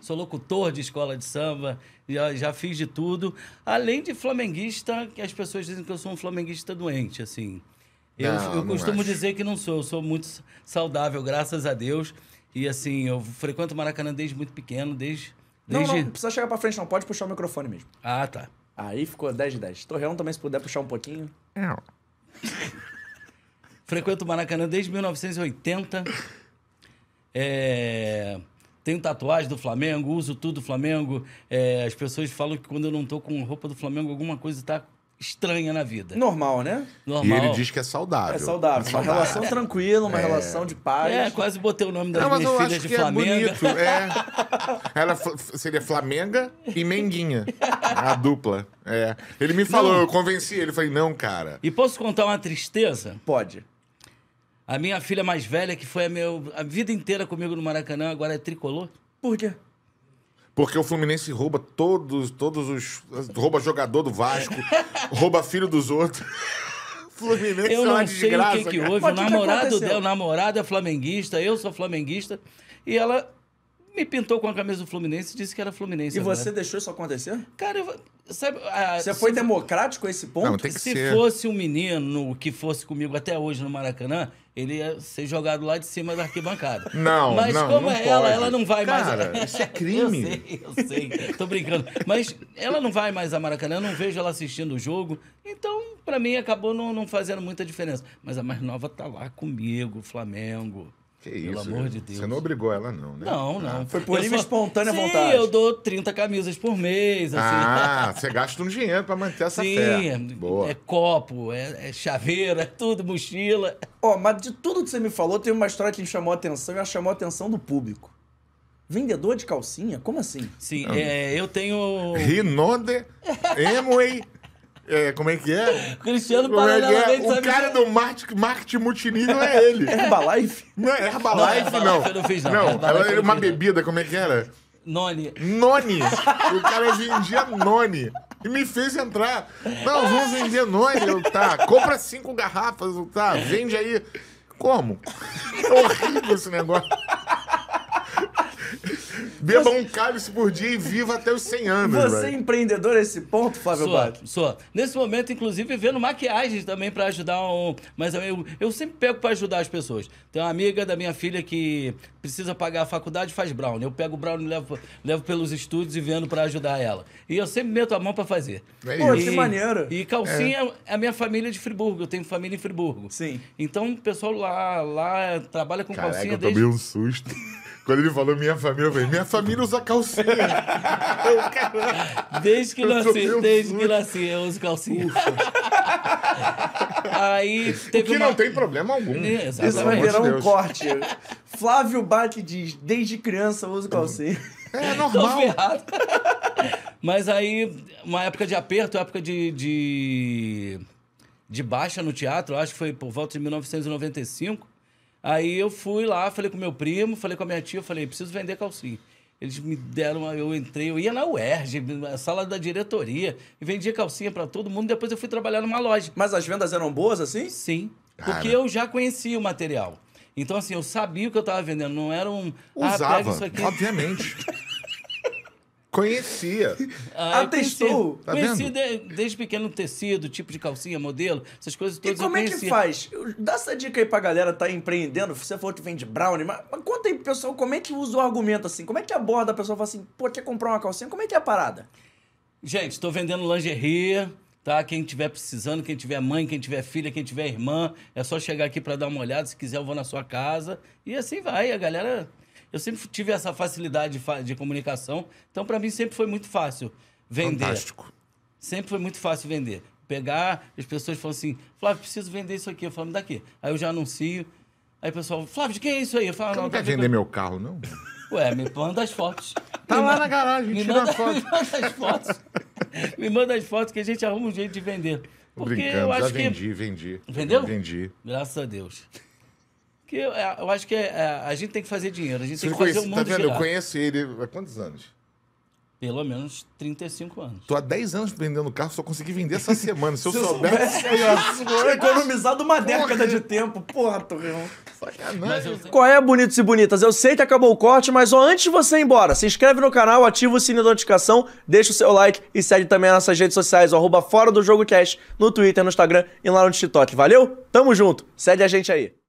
Sou locutor de escola de samba, já, já fiz de tudo. Além de flamenguista, que as pessoas dizem que eu sou um flamenguista doente, assim. Eu, não, eu costumo acho. dizer que não sou, eu sou muito saudável, graças a Deus. E assim, eu frequento Maracanã desde muito pequeno, desde. desde... Não, não, não precisa chegar pra frente, não. Pode puxar o microfone mesmo. Ah, tá. Aí ficou 10 de 10. Torreão também, se puder puxar um pouquinho. Não. É. Frequento Maracanã desde 1980. É tenho tatuagem do Flamengo, uso tudo Flamengo. É, as pessoas falam que quando eu não tô com roupa do Flamengo, alguma coisa tá estranha na vida. Normal, né? Normal. E ele diz que é saudável. É saudável. É saudável. Uma relação tranquila, uma é. relação de paz. É, quase botei o nome das não, minhas filhas de é Flamengo. É é. Ela seria Flamenga e Menguinha. A dupla. É. Ele me falou, não. eu convenci ele. Falei, não, cara. E posso contar uma tristeza? Pode. A minha filha mais velha, que foi a, meu, a vida inteira comigo no Maracanã, agora é tricolor. Por quê? Porque o Fluminense rouba todos, todos os. rouba jogador do Vasco, rouba filho dos outros. Fluminense eu é não sei o que, que houve. o namorado dela, o namorado é flamenguista, eu sou flamenguista. E ela me pintou com a camisa do Fluminense e disse que era Fluminense. E agora. você deixou isso acontecer? Cara, eu, sabe. A, ah, você foi se, democrático a esse ponto? Não, tem que se ser. fosse um menino que fosse comigo até hoje no Maracanã, ele ia ser jogado lá de cima da arquibancada. Não, Mas não, como não é ela, pode. ela não vai Cara, mais. Isso é crime. eu sei, eu sei. Tô brincando. Mas ela não vai mais a Maracanã, eu não vejo ela assistindo o jogo. Então, para mim, acabou não, não fazendo muita diferença. Mas a mais nova tá lá comigo, Flamengo. Que Pelo isso, amor de Deus. Você não obrigou ela, não, né? Não, não. Ah, foi tá. por livre só... espontânea Sim, vontade. eu dou 30 camisas por mês. Assim. Ah, você gasta um dinheiro para manter essa Sim, fé. É, Boa. é copo, é, é chaveira, é tudo, mochila. Ó, oh, mas de tudo que você me falou, tem uma história que me chamou a atenção e ela chamou a atenção do público. Vendedor de calcinha? Como assim? Sim, é, eu tenho. Rinode Emway é, como é que é? Cristiano Paraná. é? é? O cara do marketing, marketing multinível é ele. Herbalife? Não, é Herbalife, não. não. Eu não fiz, não. Não, era uma bebida, como é que era? Noni. Noni. o cara vendia Noni. E me fez entrar. Não, vamos vender Noni. Eu, tá, compra cinco garrafas. Eu, tá, vende aí. Como? É horrível esse negócio. Beba um cálice por dia e viva até os 100 anos. Você é empreendedor nesse esse ponto, Flávio sou, Bato? Sou. Nesse momento, inclusive, vendo maquiagens também para ajudar um. Mas eu, eu sempre pego para ajudar as pessoas. Tem uma amiga da minha filha que precisa pagar a faculdade faz brown. Eu pego o brown, e levo, levo pelos estúdios e vendo para ajudar ela. E eu sempre meto a mão para fazer. É Pô, que maneiro. E calcinha é. é. a minha família de Friburgo. Eu tenho família em Friburgo. Sim. Então o pessoal lá, lá trabalha com Caraca, calcinha eu desde... tomei um susto. Quando ele falou minha família, eu falei, minha família usa calcinha. desde que eu nasci, desde surto. que nasci, eu uso calcinha. Aí teve o que uma... não tem problema algum. É, Isso vai virar um corte. Flávio Bate diz, desde criança uso calcinha. É, é normal. Mas aí, uma época de aperto, época de, de, de baixa no teatro, acho que foi por volta de 1995. Aí eu fui lá, falei com meu primo, falei com a minha tia, falei, preciso vender calcinha. Eles me deram, eu entrei, eu ia na UERJ, na sala da diretoria, e vendia calcinha para todo mundo, depois eu fui trabalhar numa loja. Mas as vendas eram boas assim? Sim. Cara. Porque eu já conhecia o material. Então, assim, eu sabia o que eu estava vendendo, não era um. Ah, Usava, ah, isso aqui. obviamente. Conhecia. Ah, Atestou. Conheci, tá de, desde pequeno tecido, tipo de calcinha, modelo, essas coisas todas. E como é que faz? Dá essa dica aí pra galera tá empreendendo. Você falou que vende brownie, mas, mas conta aí pro pessoal como é que usa o argumento assim. Como é que aborda a pessoa fala assim, pô, quer comprar uma calcinha? Como é que é a parada? Gente, estou vendendo lingerie, tá? Quem tiver precisando, quem tiver mãe, quem tiver filha, quem tiver irmã, é só chegar aqui para dar uma olhada. Se quiser, eu vou na sua casa. E assim vai, a galera eu sempre tive essa facilidade de, de comunicação, então para mim sempre foi muito fácil vender. Fantástico. Sempre foi muito fácil vender. Pegar, as pessoas falam assim, Flávio, preciso vender isso aqui. Eu falo, me dá aqui. Aí eu já anuncio. Aí o pessoal, Flávio, de quem é isso aí? Eu falo, ah, Você não, não quer vender meu carro, não? Ué, me manda as fotos. Tá me lá na garagem, me tira manda, foto. Me manda as fotos. me manda as fotos que a gente arruma um jeito de vender. Porque Brincando, eu acho já vendi, que... vendi. Vendeu? Vendi. Graças a Deus. Que eu, é, eu acho que é, é, a gente tem que fazer dinheiro, a gente Você tem que fazer conhece, o mundo tá vendo? Girar. Eu conheço ele há quantos anos? Pelo menos 35 anos. Tô há 10 anos vendendo carro, só consegui vender essa semana. Se eu soubesse, eu economizado uma porra. década de tempo. Porra, Torreão. Sacanagem. Qual é, bonitos e bonitas? Eu sei que acabou o corte, mas ó, antes de você ir embora, se inscreve no canal, ativa o sininho da notificação, deixa o seu like e segue também nas nossas redes sociais, ó, arroba Fora do Jogo Cash, no Twitter, no Instagram e lá no TikTok. Valeu? Tamo junto. Segue a gente aí.